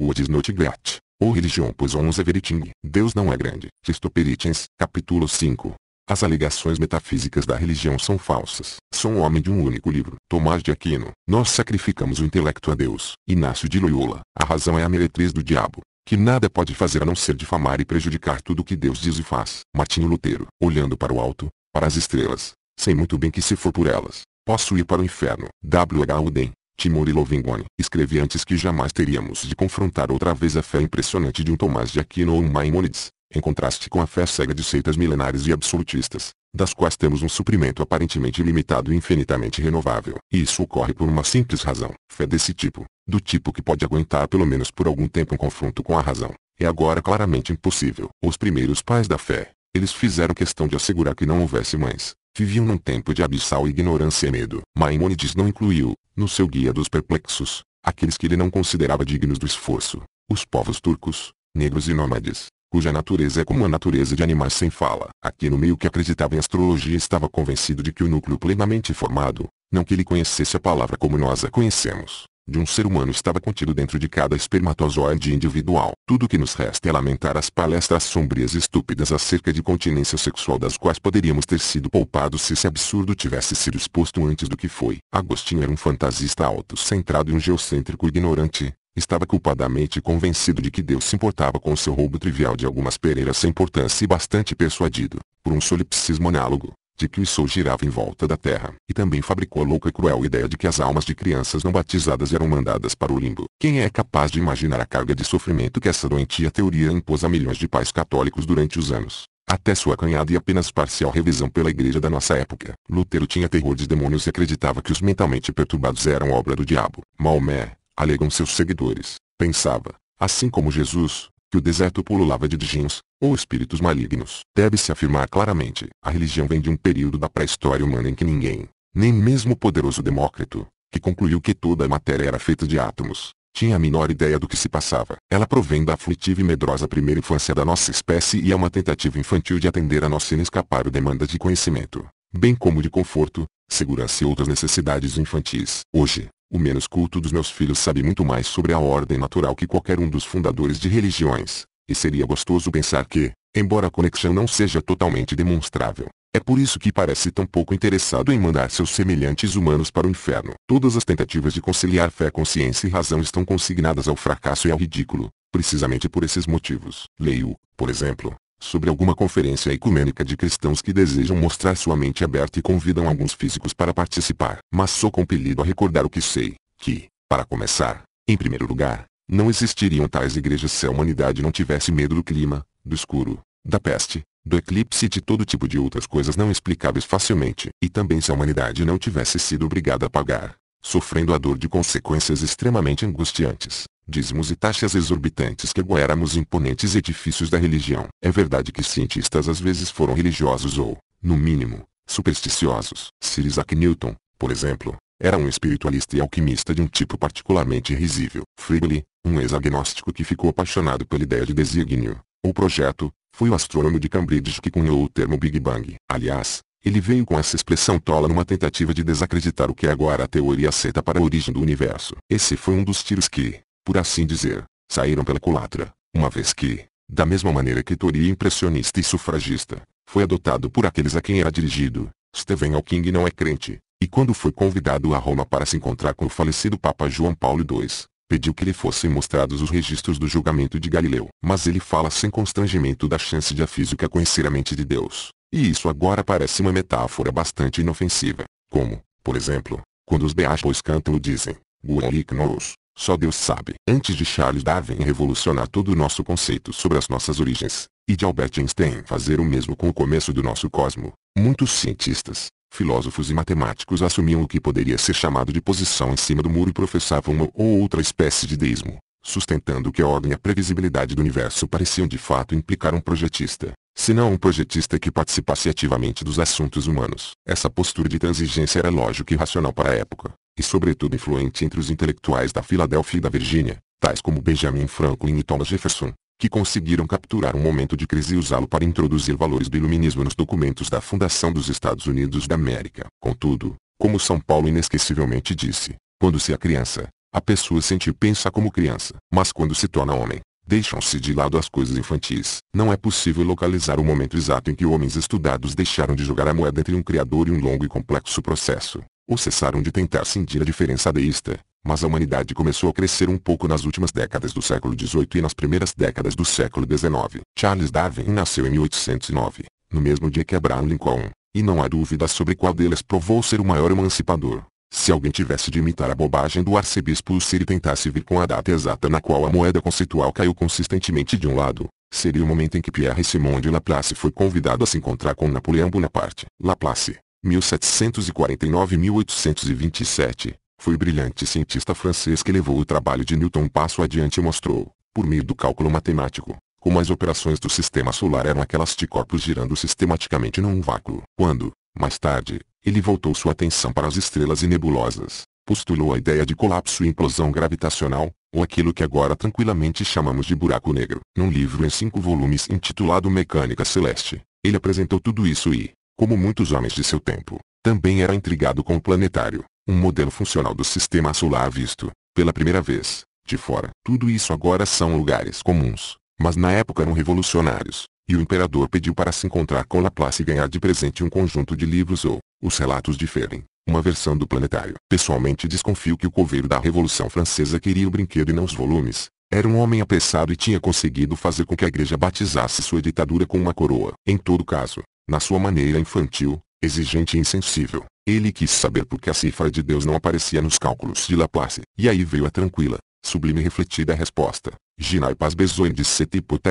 God is not great. Ou religião pois 11 everything. Deus não é grande. Christopheritians, capítulo 5. As alegações metafísicas da religião são falsas. São homem de um único livro. Tomás de Aquino. Nós sacrificamos o intelecto a Deus. Inácio de Loyola. A razão é a meretriz do diabo que nada pode fazer a não ser difamar e prejudicar tudo o que Deus diz e faz. Martinho Lutero, olhando para o alto, para as estrelas, sei muito bem que se for por elas, posso ir para o inferno. W. H. Uden, Timor e Lovingone. Escrevi antes que jamais teríamos de confrontar outra vez a fé impressionante de um Tomás de Aquino ou um Maimonides, em contraste com a fé cega de seitas milenares e absolutistas, das quais temos um suprimento aparentemente limitado e infinitamente renovável. E isso ocorre por uma simples razão. Fé desse tipo, do tipo que pode aguentar pelo menos por algum tempo um confronto com a razão, é agora claramente impossível. Os primeiros pais da fé, eles fizeram questão de assegurar que não houvesse mães, Viviam num tempo de abissal ignorância e medo. Maimonides não incluiu, no seu Guia dos Perplexos, aqueles que ele não considerava dignos do esforço. Os povos turcos, negros e nômades, cuja natureza é como a natureza de animais sem fala. Aqui no meio que acreditava em astrologia estava convencido de que o núcleo plenamente formado, não que ele conhecesse a palavra como nós a conhecemos, de um ser humano estava contido dentro de cada espermatozoide individual. Tudo que nos resta é lamentar as palestras sombrias e estúpidas acerca de continência sexual das quais poderíamos ter sido poupados se esse absurdo tivesse sido exposto antes do que foi. Agostinho era um fantasista autocentrado e um geocêntrico ignorante. Estava culpadamente convencido de que Deus se importava com seu roubo trivial de algumas pereiras sem importância e bastante persuadido, por um solipsismo análogo, de que o Sol girava em volta da Terra, e também fabricou a louca e cruel ideia de que as almas de crianças não batizadas eram mandadas para o limbo. Quem é capaz de imaginar a carga de sofrimento que essa doentia teoria impôs a milhões de pais católicos durante os anos? Até sua canhada e apenas parcial revisão pela igreja da nossa época, Lutero tinha terror de demônios e acreditava que os mentalmente perturbados eram obra do diabo. Maomé, alegam seus seguidores, pensava, assim como Jesus, que o deserto pululava de djinns, ou espíritos malignos. Deve-se afirmar claramente, a religião vem de um período da pré-história humana em que ninguém, nem mesmo o poderoso Demócrito, que concluiu que toda a matéria era feita de átomos, tinha a menor ideia do que se passava. Ela provém da aflitiva e medrosa primeira infância da nossa espécie e é uma tentativa infantil de atender a nossa inescapável demanda de conhecimento, bem como de conforto, segurança e outras necessidades infantis. Hoje, o menos culto dos meus filhos sabe muito mais sobre a ordem natural que qualquer um dos fundadores de religiões, e seria gostoso pensar que, embora a conexão não seja totalmente demonstrável, é por isso que parece tão pouco interessado em mandar seus semelhantes humanos para o inferno. Todas as tentativas de conciliar fé, consciência e razão estão consignadas ao fracasso e ao ridículo, precisamente por esses motivos. Leio, por exemplo, sobre alguma conferência ecumênica de cristãos que desejam mostrar sua mente aberta e convidam alguns físicos para participar. Mas sou compelido a recordar o que sei, que, para começar, em primeiro lugar, não existiriam tais igrejas se a humanidade não tivesse medo do clima, do escuro, da peste, do eclipse e de todo tipo de outras coisas não explicáveis facilmente. E também se a humanidade não tivesse sido obrigada a pagar, sofrendo a dor de consequências extremamente angustiantes, dízimos e taxas exorbitantes que goéramos imponentes edifícios da religião. É verdade que cientistas às vezes foram religiosos ou, no mínimo, supersticiosos. Sir Isaac Newton, por exemplo, era um espiritualista e alquimista de um tipo particularmente risível. Fribble, um ex-agnóstico que ficou apaixonado pela ideia de desígnio, ou projeto, foi o astrônomo de Cambridge que cunhou o termo Big Bang. Aliás, ele veio com essa expressão tola numa tentativa de desacreditar o que agora a teoria aceita para a origem do universo. Esse foi um dos tiros que, por assim dizer, saíram pela culatra, uma vez que, da mesma maneira que teoria impressionista e sufragista, foi adotado por aqueles a quem era dirigido, Stephen Hawking não é crente, e quando foi convidado a Roma para se encontrar com o falecido Papa João Paulo II, pediu que lhe fossem mostrados os registros do julgamento de Galileu. Mas ele fala sem constrangimento da chance de a física conhecer a mente de Deus. E isso agora parece uma metáfora bastante inofensiva, como, por exemplo, quando os beatos cantam o dizem, Guarik knows, só Deus sabe. Antes de Charles Darwin revolucionar todo o nosso conceito sobre as nossas origens, e de Albert Einstein fazer o mesmo com o começo do nosso cosmo, muitos cientistas, filósofos e matemáticos assumiam o que poderia ser chamado de posição em cima do muro e professavam uma ou outra espécie de deísmo, sustentando que a ordem e a previsibilidade do universo pareciam de fato implicar um projetista, senão um projetista que participasse ativamente dos assuntos humanos. Essa postura de transigência era lógica e racional para a época, e sobretudo influente entre os intelectuais da Filadélfia e da Virgínia, tais como Benjamin Franklin e Thomas Jefferson, que conseguiram capturar um momento de crise e usá-lo para introduzir valores do iluminismo nos documentos da fundação dos Estados Unidos da América. Contudo, como São Paulo inesquecivelmente disse, quando se é criança, a pessoa sente e pensa como criança, mas quando se torna homem, Deixam-se de lado as coisas infantis. Não é possível localizar o momento exato em que homens estudados deixaram de jogar a moeda entre um criador e um longo e complexo processo, ou cessaram de tentar cindir a diferença adeísta. Mas a humanidade começou a crescer um pouco nas últimas décadas do século XVIII e nas primeiras décadas do século XIX. Charles Darwin nasceu em 1809, no mesmo dia que Abraham Lincoln, e não há dúvidas sobre qual deles provou ser o maior emancipador. Se alguém tivesse de imitar a bobagem do arcebispo Usir e tentasse vir com a data exata na qual a moeda conceitual caiu consistentemente de um lado, seria o momento em que Pierre Simon de Laplace foi convidado a se encontrar com Napoleão Bonaparte. Laplace, 1749-1827, foi o brilhante cientista francês que levou o trabalho de Newton um passo adiante e mostrou, por meio do cálculo matemático, como as operações do sistema solar eram aquelas de corpos girando sistematicamente num vácuo. Quando, mais tarde, ele voltou sua atenção para as estrelas e nebulosas, postulou a ideia de colapso e implosão gravitacional, ou aquilo que agora tranquilamente chamamos de buraco negro. Num livro em cinco volumes intitulado Mecânica Celeste, ele apresentou tudo isso e, como muitos homens de seu tempo, também era intrigado com o planetário, um modelo funcional do sistema solar visto, pela primeira vez, de fora. Tudo isso agora são lugares comuns, mas na época eram revolucionários, e o imperador pediu para se encontrar com Laplace e ganhar de presente um conjunto de livros ou, os relatos de diferem, uma versão do planetário. Pessoalmente desconfio que o coveiro da Revolução Francesa queria o brinquedo e não os volumes. Era um homem apressado e tinha conseguido fazer com que a igreja batizasse sua ditadura com uma coroa. Em todo caso, na sua maneira infantil, exigente e insensível, ele quis saber por que a cifra de Deus não aparecia nos cálculos de Laplace. E aí veio a tranquila, sublime e refletida resposta. Ginai Paz Besoin de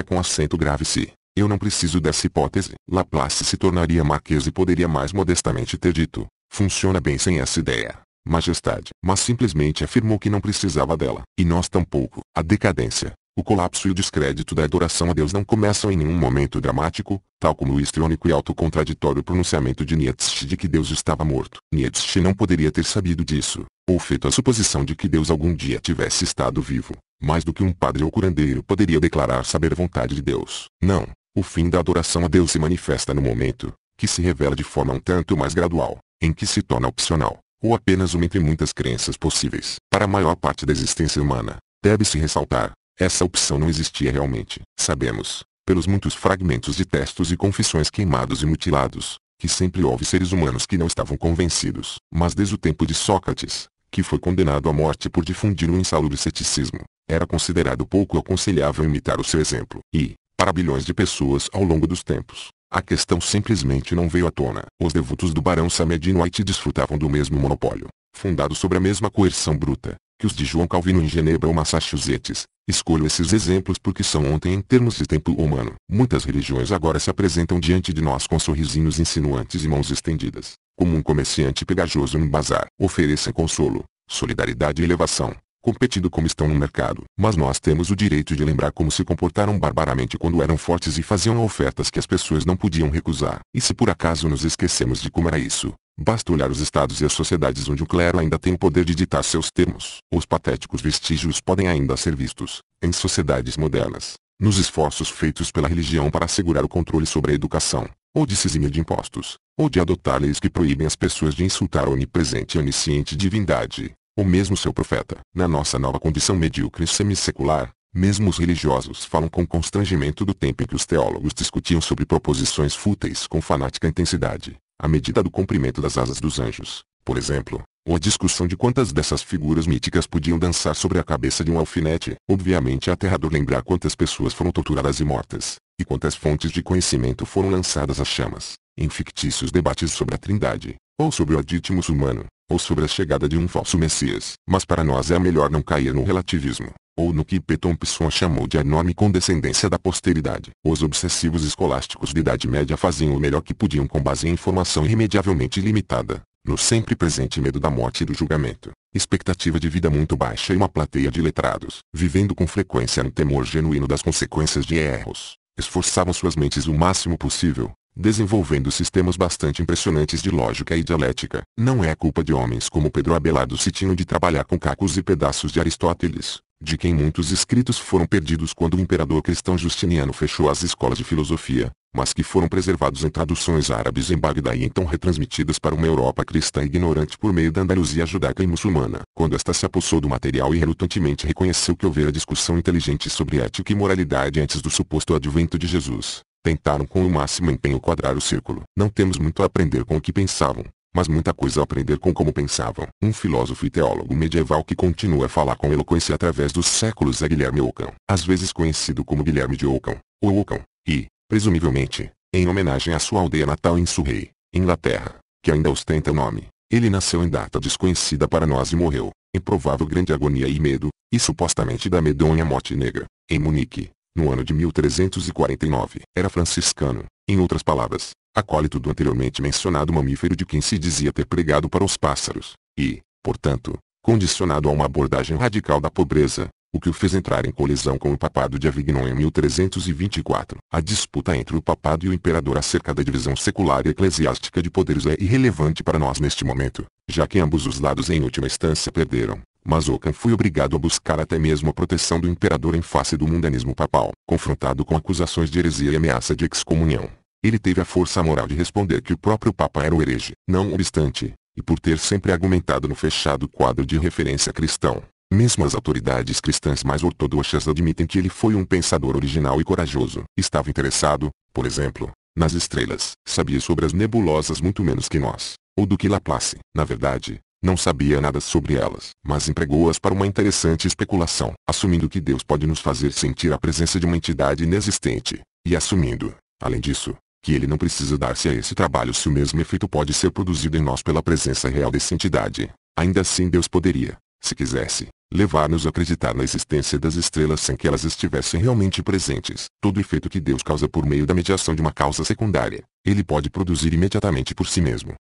com acento grave se, eu não preciso dessa hipótese. Laplace se tornaria Marquês e poderia mais modestamente ter dito, funciona bem sem essa ideia, majestade. Mas simplesmente afirmou que não precisava dela. E nós tampouco. A decadência, o colapso e o descrédito da adoração a Deus não começam em nenhum momento dramático, tal como o histriônico e autocontraditório pronunciamento de Nietzsche de que Deus estava morto. Nietzsche não poderia ter sabido disso, ou feito a suposição de que Deus algum dia tivesse estado vivo. Mais do que um padre ou curandeiro poderia declarar saber vontade de Deus. Não, o fim da adoração a Deus se manifesta no momento, que se revela de forma um tanto mais gradual, em que se torna opcional, ou apenas uma entre muitas crenças possíveis. Para a maior parte da existência humana, deve-se ressaltar, essa opção não existia realmente. Sabemos, pelos muitos fragmentos de textos e confissões queimados e mutilados, que sempre houve seres humanos que não estavam convencidos. Mas desde o tempo de Sócrates, que foi condenado à morte por difundir um insalubre ceticismo, era considerado pouco aconselhável imitar o seu exemplo. E, para bilhões de pessoas ao longo dos tempos. A questão simplesmente não veio à tona. Os devotos do barão Samed White desfrutavam do mesmo monopólio, fundado sobre a mesma coerção bruta, que os de João Calvino em Genebra ou Massachusetts. Escolho esses exemplos porque são ontem em termos de tempo humano. Muitas religiões agora se apresentam diante de nós com sorrisinhos insinuantes e mãos estendidas, como um comerciante pegajoso num bazar. Oferecem consolo, solidariedade e elevação, competindo como estão no mercado. Mas nós temos o direito de lembrar como se comportaram barbaramente quando eram fortes e faziam ofertas que as pessoas não podiam recusar. E se por acaso nos esquecemos de como era isso, Basta olhar os estados e as sociedades onde o clero ainda tem o poder de ditar seus termos. Os patéticos vestígios podem ainda ser vistos, em sociedades modernas, nos esforços feitos pela religião para assegurar o controle sobre a educação, ou de se de impostos, ou de adotar leis que proíbem as pessoas de insultar a onipresente e onisciente divindade, ou mesmo seu profeta. Na nossa nova condição medíocre e semissecular, mesmo os religiosos falam com constrangimento do tempo em que os teólogos discutiam sobre proposições fúteis com fanática intensidade, à medida do comprimento das asas dos anjos, por exemplo, ou a discussão de quantas dessas figuras míticas podiam dançar sobre a cabeça de um alfinete. Obviamente é aterrador lembrar quantas pessoas foram torturadas e mortas, e quantas fontes de conhecimento foram lançadas às chamas, em fictícios debates sobre a trindade, ou sobre o adit humano ou sobre a chegada de um falso Messias, mas para nós é melhor não cair no relativismo, ou no que Peton Pisson chamou de enorme condescendência da posteridade. Os obsessivos escolásticos da Idade Média faziam o melhor que podiam com base em informação irremediavelmente limitada, no sempre presente medo da morte e do julgamento, expectativa de vida muito baixa e uma plateia de letrados, vivendo com frequência no temor genuíno das consequências de erros, esforçavam suas mentes o máximo possível, desenvolvendo sistemas bastante impressionantes de lógica e dialética. Não é culpa de homens como Pedro Abelardo tinham de trabalhar com cacos e pedaços de Aristóteles, de quem muitos escritos foram perdidos quando o imperador cristão Justiniano fechou as escolas de filosofia, mas que foram preservados em traduções árabes em Bagdá e então retransmitidas para uma Europa cristã ignorante por meio da Andaluzia judaica e muçulmana. Quando esta se apossou do material e relutantemente reconheceu que houvera discussão inteligente sobre ética e moralidade antes do suposto advento de Jesus, Tentaram com o máximo empenho quadrar o círculo. Não temos muito a aprender com o que pensavam, mas muita coisa a aprender com como pensavam. Um filósofo e teólogo medieval que continua a falar com eloquência através dos séculos é Guilherme Ockham, às vezes conhecido como Guilherme de Ockham, ou Ockham, e, presumivelmente, em homenagem à sua aldeia natal em Surrey, Inglaterra, que ainda ostenta o nome. Ele nasceu em data desconhecida para nós e morreu, em provável grande agonia e medo, e supostamente da medonha morte negra, em Munique, no ano de 1349. Era franciscano, em outras palavras, acólito do anteriormente mencionado mamífero de quem se dizia ter pregado para os pássaros, e, portanto, condicionado a uma abordagem radical da pobreza, o que o fez entrar em colisão com o papado de Avignon em 1324. A disputa entre o papado e o imperador acerca da divisão secular e eclesiástica de poderes é irrelevante para nós neste momento, já que ambos os lados em última instância perderam mas Okan foi obrigado a buscar até mesmo a proteção do imperador em face do mundanismo papal, confrontado com acusações de heresia e ameaça de excomunhão. Ele teve a força moral de responder que o próprio Papa era o herege, não obstante, e por ter sempre argumentado no fechado quadro de referência cristão. Mesmo as autoridades cristãs mais ortodoxas admitem que ele foi um pensador original e corajoso. Estava interessado, por exemplo, nas estrelas. Sabia sobre as nebulosas muito menos que nós, ou do que Laplace. Na verdade, não sabia nada sobre elas, mas empregou-as para uma interessante especulação, assumindo que Deus pode nos fazer sentir a presença de uma entidade inexistente, e assumindo, além disso, que ele não precisa dar-se a esse trabalho se o mesmo efeito pode ser produzido em nós pela presença real dessa entidade. Ainda assim Deus poderia, se quisesse, levar-nos a acreditar na existência das estrelas sem que elas estivessem realmente presentes. Todo efeito que Deus causa por meio da mediação de uma causa secundária, ele pode produzir imediatamente por si mesmo.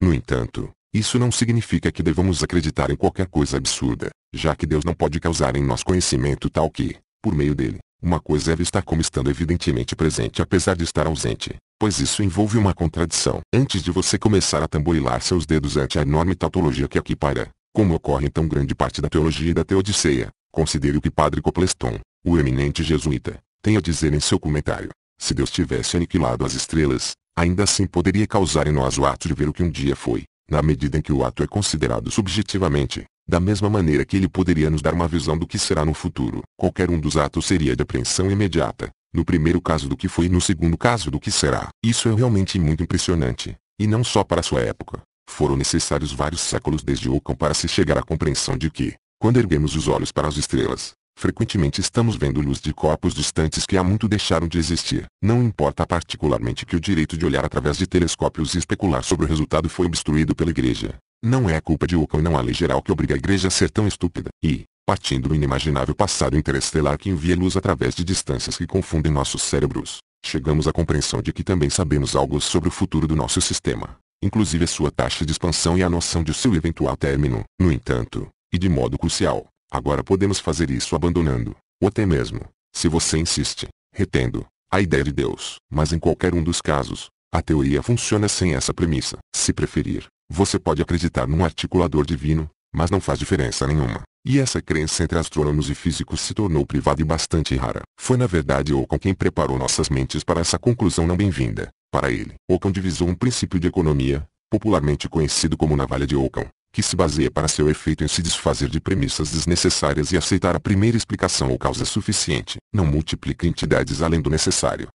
No entanto, isso não significa que devamos acreditar em qualquer coisa absurda, já que Deus não pode causar em nós conhecimento tal que, por meio dele, uma coisa é vista como estando evidentemente presente apesar de estar ausente, pois isso envolve uma contradição. Antes de você começar a tamborilar seus dedos ante a enorme tautologia que aqui para, como ocorre em tão grande parte da teologia e da teodiceia, considere o que Padre Copleston, o eminente jesuíta, tem a dizer em seu comentário. Se Deus tivesse aniquilado as estrelas, ainda assim poderia causar em nós o ato de ver o que um dia foi, na medida em que o ato é considerado subjetivamente, da mesma maneira que ele poderia nos dar uma visão do que será no futuro, qualquer um dos atos seria de apreensão imediata, no primeiro caso do que foi e no segundo caso do que será. Isso é realmente muito impressionante, e não só para sua época. Foram necessários vários séculos desde Ockham para se chegar à compreensão de que, quando erguemos os olhos para as estrelas, Frequentemente estamos vendo luz de corpos distantes que há muito deixaram de existir. Não importa particularmente que o direito de olhar através de telescópios e especular sobre o resultado foi obstruído pela igreja. Não é a culpa de e não a lei geral que obriga a igreja a ser tão estúpida. E, partindo do inimaginável passado interestelar que envia luz através de distâncias que confundem nossos cérebros, chegamos à compreensão de que também sabemos algo sobre o futuro do nosso sistema, inclusive a sua taxa de expansão e a noção de seu eventual término. No entanto, e de modo crucial, Agora podemos fazer isso abandonando, ou até mesmo, se você insiste, retendo, a ideia de Deus. Mas em qualquer um dos casos, a teoria funciona sem essa premissa. Se preferir, você pode acreditar num articulador divino, mas não faz diferença nenhuma. E essa crença entre astrônomos e físicos se tornou privada e bastante rara. Foi na verdade Ocon quem preparou nossas mentes para essa conclusão não bem-vinda. Para ele, Ocon divisou um princípio de economia, popularmente conhecido como navalha de Ocon, que se baseia para seu efeito em se desfazer de premissas desnecessárias e aceitar a primeira explicação ou causa é suficiente, não multiplica entidades além do necessário.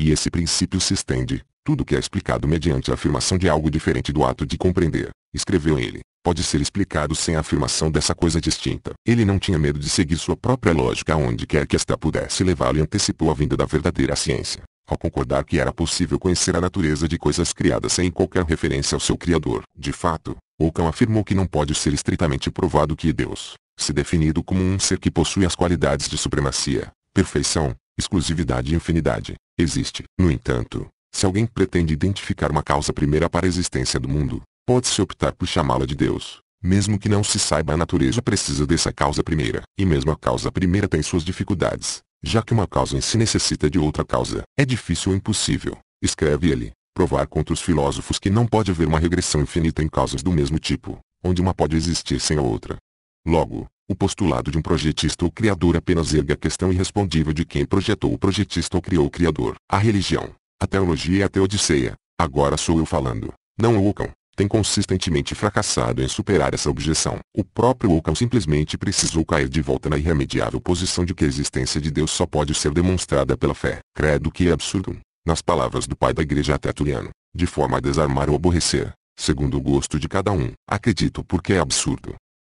E esse princípio se estende, tudo que é explicado mediante a afirmação de algo diferente do ato de compreender, escreveu ele, pode ser explicado sem a afirmação dessa coisa distinta. Ele não tinha medo de seguir sua própria lógica onde quer que esta pudesse levá-lo e antecipou a vinda da verdadeira ciência, ao concordar que era possível conhecer a natureza de coisas criadas sem qualquer referência ao seu Criador. De fato, Ockham afirmou que não pode ser estritamente provado que Deus, se definido como um ser que possui as qualidades de supremacia, perfeição, exclusividade e infinidade, existe. No entanto, se alguém pretende identificar uma causa primeira para a existência do mundo, pode-se optar por chamá-la de Deus, mesmo que não se saiba a natureza precisa dessa causa primeira. E mesmo a causa primeira tem suas dificuldades, já que uma causa em si necessita de outra causa. É difícil ou impossível, escreve ele, provar contra os filósofos que não pode haver uma regressão infinita em causas do mesmo tipo, onde uma pode existir sem a outra. Logo, o postulado de um projetista ou criador apenas erga a questão irrespondível de quem projetou o projetista ou criou o criador. A religião, a teologia e a teodiceia, agora sou eu falando, não o Ockham, tem consistentemente fracassado em superar essa objeção. O próprio Ockham simplesmente precisou cair de volta na irremediável posição de que a existência de Deus só pode ser demonstrada pela fé. Credo que é absurdo nas palavras do pai da igreja tertuliano, de forma a desarmar ou aborrecer, segundo o gosto de cada um. Acredito porque é absurdo.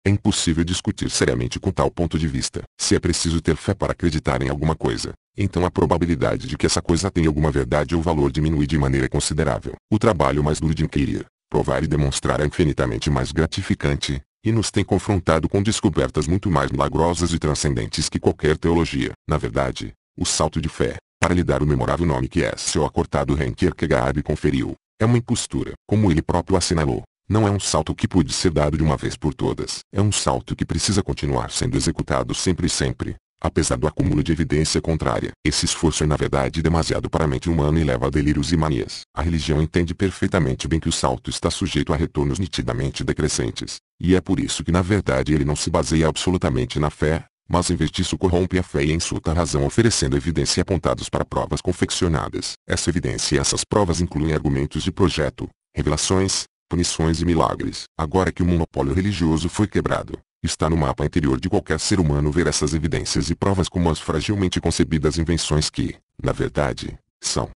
É impossível discutir seriamente com tal ponto de vista. Se é preciso ter fé para acreditar em alguma coisa, então a probabilidade de que essa coisa tenha alguma verdade ou valor diminui de maneira considerável. O trabalho mais duro de inquirir, provar e demonstrar é infinitamente mais gratificante, e nos tem confrontado com descobertas muito mais milagrosas e transcendentes que qualquer teologia. Na verdade, o salto de fé, para lhe dar o memorável nome que é seu acortado Renker Kegaabe conferiu. É uma impostura, como ele próprio assinalou. Não é um salto que pude ser dado de uma vez por todas. É um salto que precisa continuar sendo executado sempre e sempre. Apesar do acúmulo de evidência contrária, esse esforço é na verdade demasiado para a mente humana e leva a delírios e manias. A religião entende perfeitamente bem que o salto está sujeito a retornos nitidamente decrescentes, e é por isso que na verdade ele não se baseia absolutamente na fé, mas em vez disso corrompe a fé e insulta a razão oferecendo evidência apontados para provas confeccionadas. Essa evidência e essas provas incluem argumentos de projeto, revelações, punições e milagres. Agora que o monopólio religioso foi quebrado, está no mapa interior de qualquer ser humano ver essas evidências e provas como as fragilmente concebidas invenções que, na verdade, são,